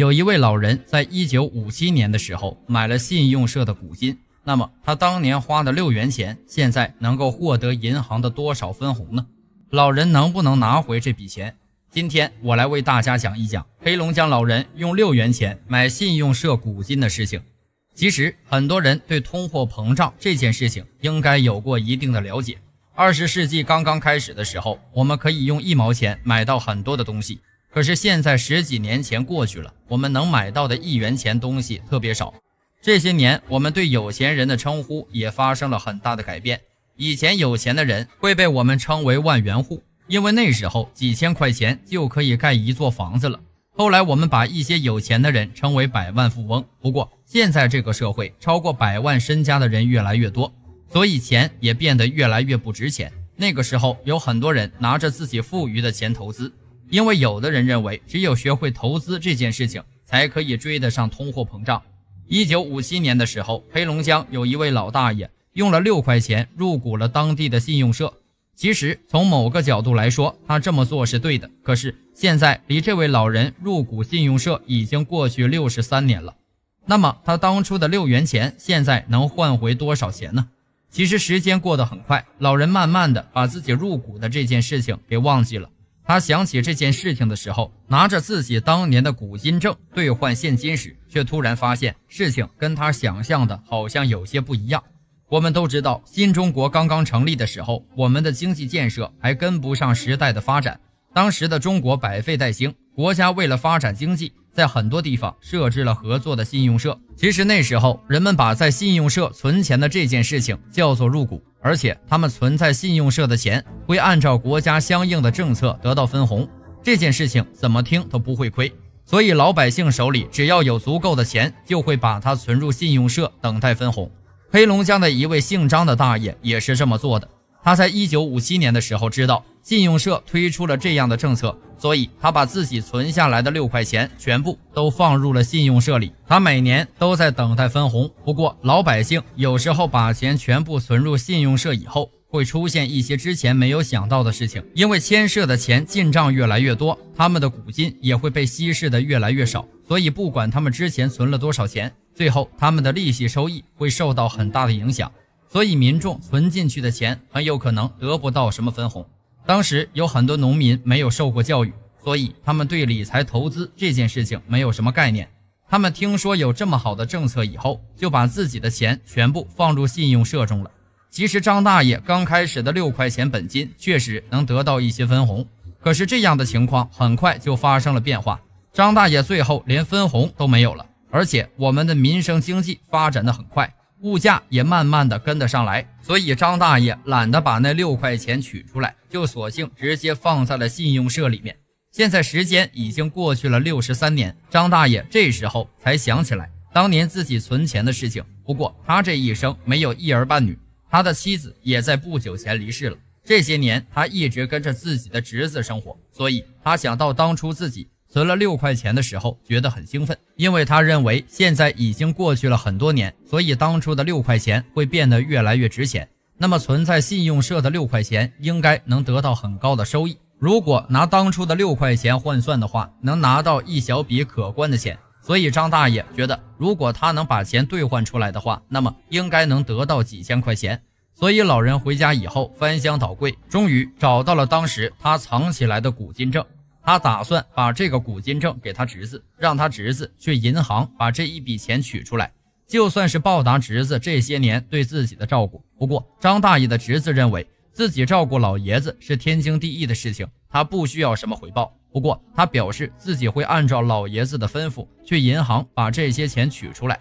有一位老人在一九五七年的时候买了信用社的股金，那么他当年花的六元钱，现在能够获得银行的多少分红呢？老人能不能拿回这笔钱？今天我来为大家讲一讲黑龙江老人用六元钱买信用社股金的事情。其实很多人对通货膨胀这件事情应该有过一定的了解。二十世纪刚刚开始的时候，我们可以用一毛钱买到很多的东西。可是现在十几年前过去了，我们能买到的一元钱东西特别少。这些年，我们对有钱人的称呼也发生了很大的改变。以前有钱的人会被我们称为万元户，因为那时候几千块钱就可以盖一座房子了。后来我们把一些有钱的人称为百万富翁。不过现在这个社会，超过百万身家的人越来越多，所以钱也变得越来越不值钱。那个时候有很多人拿着自己富余的钱投资。因为有的人认为，只有学会投资这件事情，才可以追得上通货膨胀。一九五七年的时候，黑龙江有一位老大爷用了六块钱入股了当地的信用社。其实，从某个角度来说，他这么做是对的。可是，现在离这位老人入股信用社已经过去六十三年了。那么，他当初的六元钱现在能换回多少钱呢？其实，时间过得很快，老人慢慢的把自己入股的这件事情给忘记了。他想起这件事情的时候，拿着自己当年的古金证兑换现金时，却突然发现事情跟他想象的好像有些不一样。我们都知道，新中国刚刚成立的时候，我们的经济建设还跟不上时代的发展。当时的中国百废待兴，国家为了发展经济，在很多地方设置了合作的信用社。其实那时候，人们把在信用社存钱的这件事情叫做入股，而且他们存在信用社的钱会按照国家相应的政策得到分红。这件事情怎么听都不会亏，所以老百姓手里只要有足够的钱，就会把它存入信用社等待分红。黑龙江的一位姓张的大爷也是这么做的，他在一九五七年的时候知道。信用社推出了这样的政策，所以他把自己存下来的六块钱全部都放入了信用社里。他每年都在等待分红。不过，老百姓有时候把钱全部存入信用社以后，会出现一些之前没有想到的事情。因为牵涉的钱进账越来越多，他们的股金也会被稀释的越来越少，所以不管他们之前存了多少钱，最后他们的利息收益会受到很大的影响。所以，民众存进去的钱很有可能得不到什么分红。当时有很多农民没有受过教育，所以他们对理财投资这件事情没有什么概念。他们听说有这么好的政策以后，就把自己的钱全部放入信用社中了。其实张大爷刚开始的六块钱本金确实能得到一些分红，可是这样的情况很快就发生了变化。张大爷最后连分红都没有了，而且我们的民生经济发展的很快。物价也慢慢的跟得上来，所以张大爷懒得把那六块钱取出来，就索性直接放在了信用社里面。现在时间已经过去了六十三年，张大爷这时候才想起来当年自己存钱的事情。不过他这一生没有一儿半女，他的妻子也在不久前离世了。这些年他一直跟着自己的侄子生活，所以他想到当初自己。存了六块钱的时候，觉得很兴奋，因为他认为现在已经过去了很多年，所以当初的六块钱会变得越来越值钱。那么存在信用社的六块钱应该能得到很高的收益。如果拿当初的六块钱换算的话，能拿到一小笔可观的钱。所以张大爷觉得，如果他能把钱兑换出来的话，那么应该能得到几千块钱。所以老人回家以后翻箱倒柜，终于找到了当时他藏起来的古金证。他打算把这个古金证给他侄子，让他侄子去银行把这一笔钱取出来，就算是报答侄子这些年对自己的照顾。不过，张大爷的侄子认为自己照顾老爷子是天经地义的事情，他不需要什么回报。不过，他表示自己会按照老爷子的吩咐去银行把这些钱取出来，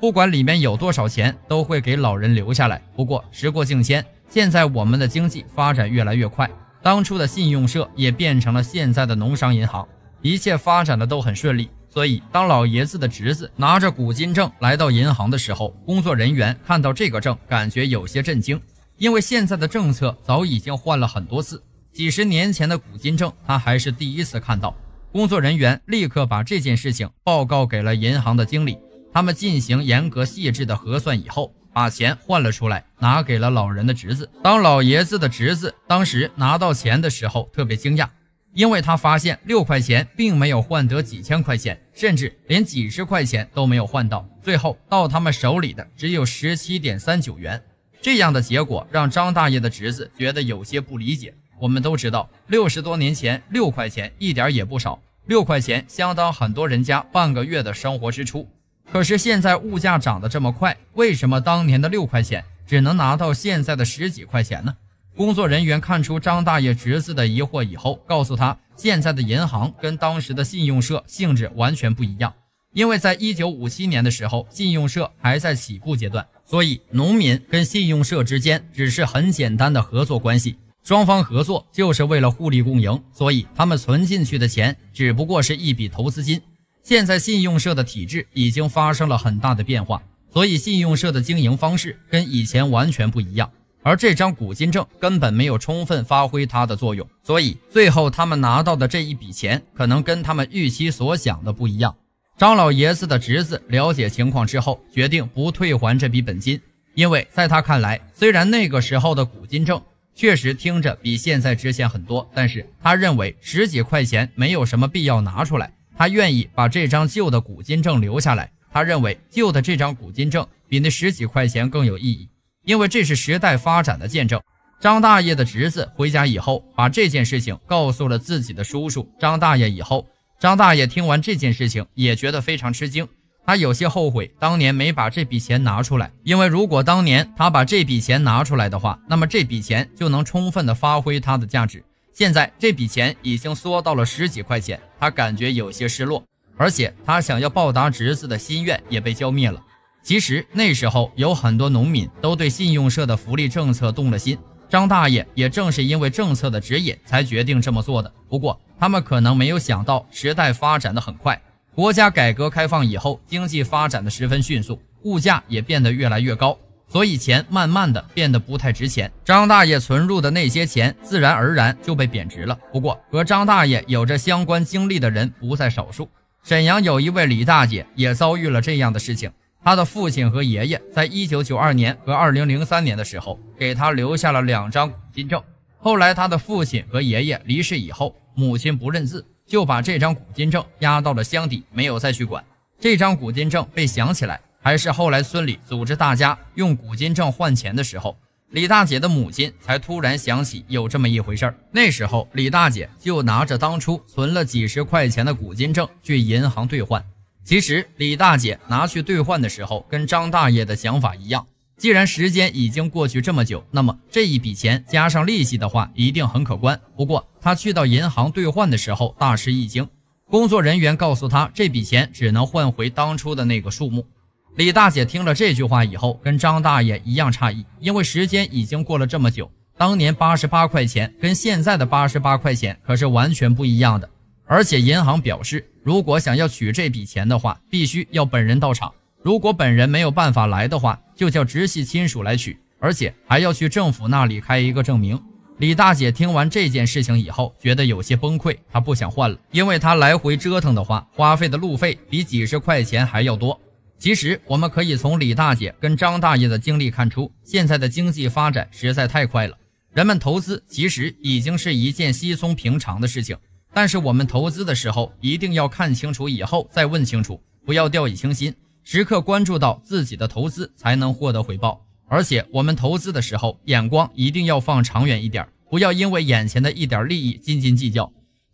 不管里面有多少钱，都会给老人留下来。不过，时过境迁，现在我们的经济发展越来越快。当初的信用社也变成了现在的农商银行，一切发展的都很顺利。所以，当老爷子的侄子拿着古金证来到银行的时候，工作人员看到这个证，感觉有些震惊，因为现在的政策早已经换了很多次，几十年前的古金证，他还是第一次看到。工作人员立刻把这件事情报告给了银行的经理，他们进行严格细致的核算以后。把钱换了出来，拿给了老人的侄子。当老爷子的侄子当时拿到钱的时候，特别惊讶，因为他发现六块钱并没有换得几千块钱，甚至连几十块钱都没有换到。最后到他们手里的只有十七点三九元。这样的结果让张大爷的侄子觉得有些不理解。我们都知道，六十多年前六块钱一点也不少，六块钱相当很多人家半个月的生活支出。可是现在物价涨得这么快，为什么当年的六块钱只能拿到现在的十几块钱呢？工作人员看出张大爷侄子的疑惑以后，告诉他，现在的银行跟当时的信用社性质完全不一样。因为在一九五七年的时候，信用社还在起步阶段，所以农民跟信用社之间只是很简单的合作关系，双方合作就是为了互利共赢，所以他们存进去的钱只不过是一笔投资金。现在信用社的体制已经发生了很大的变化，所以信用社的经营方式跟以前完全不一样。而这张古金证根本没有充分发挥它的作用，所以最后他们拿到的这一笔钱可能跟他们预期所想的不一样。张老爷子的侄子了解情况之后，决定不退还这笔本金，因为在他看来，虽然那个时候的古金证确实听着比现在值钱很多，但是他认为十几块钱没有什么必要拿出来。他愿意把这张旧的古金证留下来，他认为旧的这张古金证比那十几块钱更有意义，因为这是时代发展的见证。张大爷的侄子回家以后，把这件事情告诉了自己的叔叔张大爷。以后，张大爷听完这件事情，也觉得非常吃惊，他有些后悔当年没把这笔钱拿出来，因为如果当年他把这笔钱拿出来的话，那么这笔钱就能充分的发挥它的价值。现在这笔钱已经缩到了十几块钱，他感觉有些失落，而且他想要报答侄子的心愿也被浇灭了。其实那时候有很多农民都对信用社的福利政策动了心，张大爷也正是因为政策的指引才决定这么做的。不过他们可能没有想到，时代发展的很快，国家改革开放以后，经济发展的十分迅速，物价也变得越来越高。所以钱慢慢的变得不太值钱，张大爷存入的那些钱自然而然就被贬值了。不过和张大爷有着相关经历的人不在少数。沈阳有一位李大姐也遭遇了这样的事情，她的父亲和爷爷在一九九二年和二零零三年的时候给她留下了两张古金证。后来她的父亲和爷爷离世以后，母亲不认字，就把这张古金证压到了箱底，没有再去管。这张古金证被想起来。还是后来村里组织大家用古金证换钱的时候，李大姐的母亲才突然想起有这么一回事儿。那时候，李大姐就拿着当初存了几十块钱的古金证去银行兑换。其实，李大姐拿去兑换的时候，跟张大爷的想法一样，既然时间已经过去这么久，那么这一笔钱加上利息的话，一定很可观。不过，她去到银行兑换的时候，大吃一惊，工作人员告诉她，这笔钱只能换回当初的那个数目。李大姐听了这句话以后，跟张大爷一样诧异，因为时间已经过了这么久，当年八十八块钱跟现在的八十八块钱可是完全不一样的。而且银行表示，如果想要取这笔钱的话，必须要本人到场；如果本人没有办法来的话，就叫直系亲属来取，而且还要去政府那里开一个证明。李大姐听完这件事情以后，觉得有些崩溃，她不想换了，因为她来回折腾的话，花费的路费比几十块钱还要多。其实，我们可以从李大姐跟张大爷的经历看出，现在的经济发展实在太快了，人们投资其实已经是一件稀松平常的事情。但是，我们投资的时候一定要看清楚，以后再问清楚，不要掉以轻心，时刻关注到自己的投资，才能获得回报。而且，我们投资的时候，眼光一定要放长远一点，不要因为眼前的一点利益斤斤计较。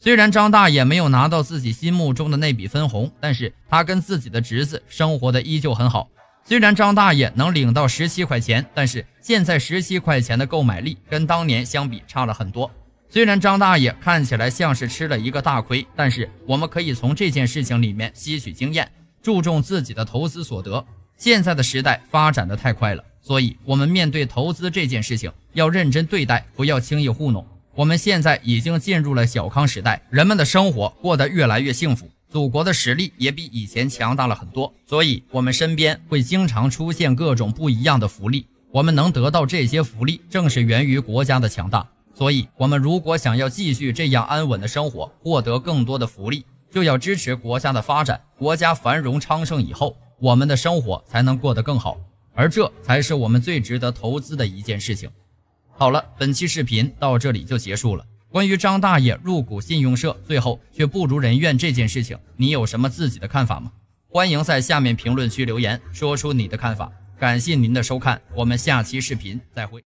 虽然张大爷没有拿到自己心目中的那笔分红，但是他跟自己的侄子生活的依旧很好。虽然张大爷能领到十七块钱，但是现在十七块钱的购买力跟当年相比差了很多。虽然张大爷看起来像是吃了一个大亏，但是我们可以从这件事情里面吸取经验，注重自己的投资所得。现在的时代发展的太快了，所以我们面对投资这件事情要认真对待，不要轻易糊弄。我们现在已经进入了小康时代，人们的生活过得越来越幸福，祖国的实力也比以前强大了很多，所以我们身边会经常出现各种不一样的福利。我们能得到这些福利，正是源于国家的强大。所以，我们如果想要继续这样安稳的生活，获得更多的福利，就要支持国家的发展。国家繁荣昌盛以后，我们的生活才能过得更好，而这才是我们最值得投资的一件事情。好了，本期视频到这里就结束了。关于张大爷入股信用社，最后却不如人愿这件事情，你有什么自己的看法吗？欢迎在下面评论区留言，说出你的看法。感谢您的收看，我们下期视频再会。